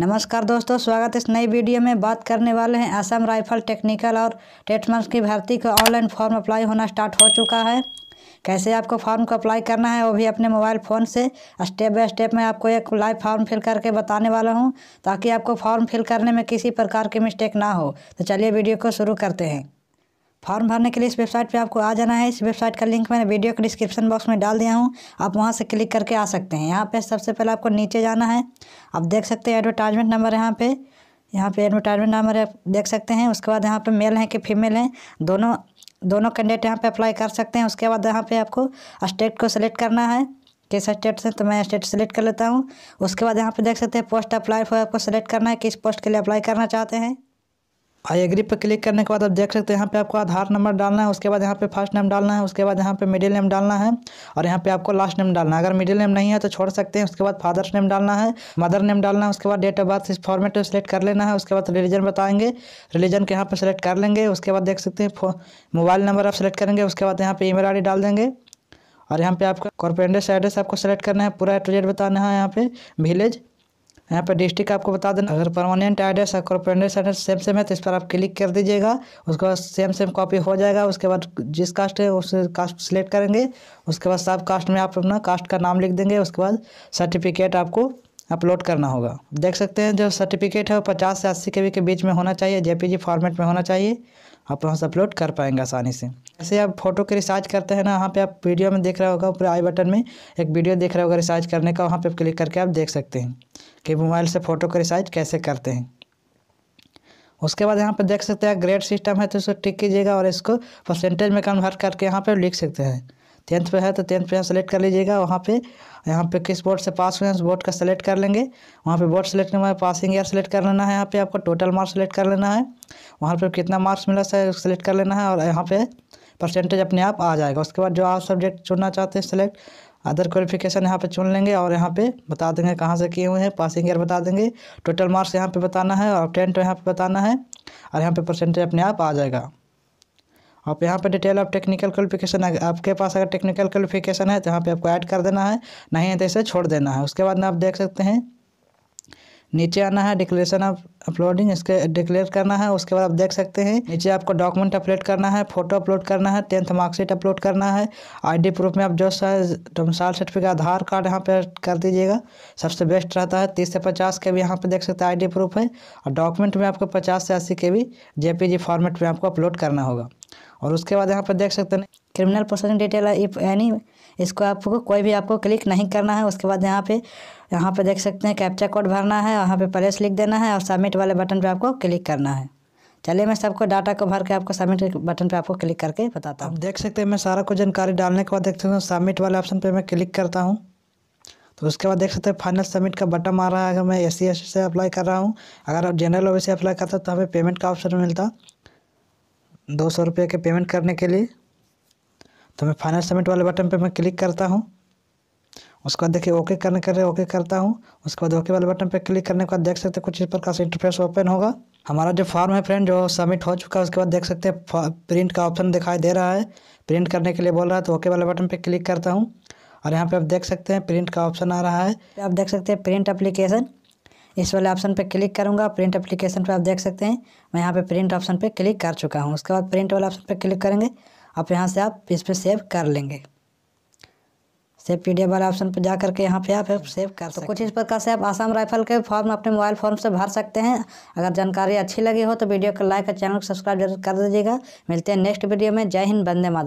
नमस्कार दोस्तों स्वागत है इस नई वीडियो में बात करने वाले हैं असम राइफल टेक्निकल और टेटमेंट्स की भर्ती का ऑनलाइन फॉर्म अप्लाई होना स्टार्ट हो चुका है कैसे आपको फॉर्म को अप्लाई करना है वो भी अपने मोबाइल फ़ोन से स्टेप बाय स्टेप मैं आपको एक लाइव फॉर्म फिल करके बताने वाला हूँ ताकि आपको फॉर्म फिल करने में किसी प्रकार की मिस्टेक ना हो तो चलिए वीडियो को शुरू करते हैं फॉर्म भरने के लिए इस वेबसाइट पे आपको आ जाना है इस वेबसाइट का लिंक मैंने वीडियो के डिस्क्रिप्शन बॉक्स में डाल दिया हूँ आप वहाँ से क्लिक करके आ सकते हैं यहाँ पे सबसे पहले आपको नीचे जाना है आप देख सकते हैं एडवर्टाइजमेंट नंबर यहाँ पे यहाँ पे एडवर्टाइजमेंट नंबर देख सकते हैं उसके बाद यहाँ पर मेल हैं कि फीमेल हैं दोनों दोनों कैंडिडेट यहाँ पर अप्लाई कर सकते हैं उसके बाद यहाँ पर आपको स्टेट को सिलेक्ट करना है किस स्टेट से तो मैं स्टेट सेलेक्ट कर लेता हूँ उसके बाद यहाँ पर देख सकते हैं पोस्ट अप्लाई फॉर आपको सेलेक्ट करना है किस पोस्ट के लिए अप्लाई करना चाहते हैं आई एग्री पर क्लिक करने के बाद आप देख सकते हैं यहाँ पे आपको आधार नंबर डालना है उसके बाद यहाँ पे फर्स्ट नेम डालना है उसके बाद यहाँ पे मिडिल नेम डालना है और यहाँ पे आपको लास्ट नेम डालना है अगर मिडिल नेम नहीं है तो छोड़ सकते हैं उसके बाद फादर्स नेम डालना है मदर नेम डालना है उसके बाद डेट ऑफ बर्थ इस फॉर्मेट पर सेलेक्ट कर लेना है उसके बाद रिलीजन बताएंगे रिलीजन के यहाँ पर सेलेक्ट कर लेंगे उसके बाद देख सकते हैं मोबाइल नंबर आप सेलेक्ट करेंगे उसके बाद यहाँ पर ई मेल डाल देंगे और यहाँ पे आपका कॉर्पोरेट एड्रेस आपको सेलेक्ट करना है पूरा एट बताना है यहाँ पे विलेज यहाँ पर डिस्ट्रिक्ट आपको बता देना अगर परमानेंट एड्रेस और कॉरपोरेट एड्रेस सेम सेम है तो इस पर आप क्लिक कर दीजिएगा उसके बाद सेम सेम कॉपी हो जाएगा उसके बाद जिस कास्ट है उस कास्ट सेलेक्ट करेंगे उसके बाद सब कास्ट में आप अपना कास्ट का नाम लिख देंगे उसके बाद सर्टिफिकेट आपको अपलोड करना होगा देख सकते हैं जो सर्टिफिकेट है वो पचास से अस्सी के के बीच में होना चाहिए जी फॉर्मेट में होना चाहिए आप वहाँ से अपलोड कर पाएंगे आसानी से ऐसे आप फोटो के रिसार्ज करते हैं ना वहाँ पे आप वीडियो में देख रहा होगा ऊपर आई बटन में एक वीडियो देख रहा होगा रिसार्ज करने का वहाँ पे क्लिक करके आप देख सकते हैं कि मोबाइल से फ़ोटो को रिसाइज कैसे करते हैं उसके बाद यहाँ पर देख सकते हैं ग्रेड सिस्टम है तो इसको टिक कीजिएगा और इसको परसेंटेज में कन्वर्ट करके यहाँ पर लिख सकते हैं टेंथ पे है तो टेंथ पे यहाँ सेलेक्ट कर लीजिएगा वहाँ पे यहाँ पे किस बोर्ड से पास हुए हैं उस बोर्ड का सेलेक्ट कर लेंगे वहाँ पे बोर्ड सेलेक्ट करने में पासिंग ईयर सेलेक्ट कर लेना है यहाँ पे आपको टोटल मार्क्स सेलेक्ट कर लेना है वहाँ पर कितना मार्क्स मिला सर सेलेक्ट कर लेना है और यहाँ पे परसेंटेज अपने आप आ जाएगा उसके बाद जो आप सब्जेक्ट चुनना चाहते हैं सेलेक्ट अदर क्वालिफिकेशन यहाँ पे चुन लेंगे और यहाँ पे बता देंगे कहाँ से किए हुए हैं पासिंग ईयर बता देंगे टोटल मार्क्स यहाँ पे बताना है और टेंट तो यहाँ पे बताना है और यहाँ पे परसेंटेज अपने आप आ जाएगा आप यहाँ पे डिटेल ऑफ टेक्निकल क्वालिफिकेशन आपके पास अगर टेक्निकल क्वालिफिकेशन है तो यहाँ पर आपको ऐड कर देना है नहीं है तो इसे छोड़ देना है उसके बाद में आप देख सकते हैं नीचे आना है डिक्लेरेशन ऑफ अपलोडिंग इसके डिक्लेयर करना है उसके बाद आप देख सकते हैं नीचे आपको डॉक्यूमेंट अपलोड करना है फोटो अपलोड करना है टेंथ मार्कशीट अपलोड करना है आईडी प्रूफ में आप जो है डोमसाल सर्टिफिकेट आधार कार्ड यहाँ पे कर दीजिएगा सबसे बेस्ट रहता है तीस से पचास के भी यहाँ पे देख सकते हैं आई प्रूफ है और डॉक्यूमेंट में आपको पचास से अस्सी के भी जे फॉर्मेट में आपको अपलोड करना होगा और उसके बाद यहाँ पर देख सकते हैं criminal processing detail if any इसको आपको कोई भी आपको क्लिक नहीं करना है उसके बाद यहाँ पे यहाँ पे देख सकते हैं कैप्चा कोड भरना है वहाँ पे प्रेस लिख देना है और सबमिट वाले बटन पे आपको क्लिक करना है चलिए मैं सबको डाटा को भर के आपको सबमिट बटन पे आपको क्लिक करके बताता हूँ देख सकते हैं मैं सारा कुछ जानकारी डालने के बाद देख सकते हैं सबमिट वाले ऑप्शन पर मैं क्लिक करता हूँ तो उसके बाद देख सकते हैं फाइनल सबमिट का बटन आ रहा है अगर मैं एस सी से अप्लाई कर रहा हूँ अगर आप जनरल ओ से अप्लाई करता तो हमें पेमेंट का ऑप्शन मिलता दो सौ रुपये के पेमेंट करने के लिए तो मैं फाइनल सबमिट वाले बटन पर मैं क्लिक करता हूँ उसके बाद देखिए ओके करने कर रहे ओके करता हूँ उसके बाद ओके वाले बटन पर क्लिक करने के बाद देख सकते हैं कुछ इस प्रकार से इंटरफेस ओपन होगा हमारा जो फॉर्म है फ्रेंड जो सबमिट हो चुका है उसके बाद देख सकते हैं प्रिंट का ऑप्शन दिखाई दे रहा है प्रिंट करने के लिए बोल रहा है तो ओके वाले बटन पर क्लिक करता हूँ और यहाँ पर आप देख सकते हैं प्रिंट का ऑप्शन आ रहा है आप देख सकते हैं प्रिंट अप्लीकेशन इस वाले ऑप्शन पर क्लिक करूँगा प्रिंट एप्लीकेशन पर आप देख सकते हैं मैं यहाँ पे प्रिंट ऑप्शन पर क्लिक कर चुका हूँ उसके बाद प्रिंट वाले ऑप्शन पर क्लिक करेंगे आप यहाँ से आप इस पर सेव कर लेंगे सेव पी वाले ऑप्शन पर जा करके यहाँ पे आप हम्म। सेव कर तो सकते तो कुछ इस प्रकार से आप आसाम राइफल के फॉर्म अपने मोबाइल फॉर्म से भर सकते हैं अगर जानकारी अच्छी लगी हो तो वीडियो को लाइक और चैनल को सब्सक्राइब जरूर कर दीजिएगा मिलते हैं नेक्स्ट वीडियो में जय हिंद बंदे माधव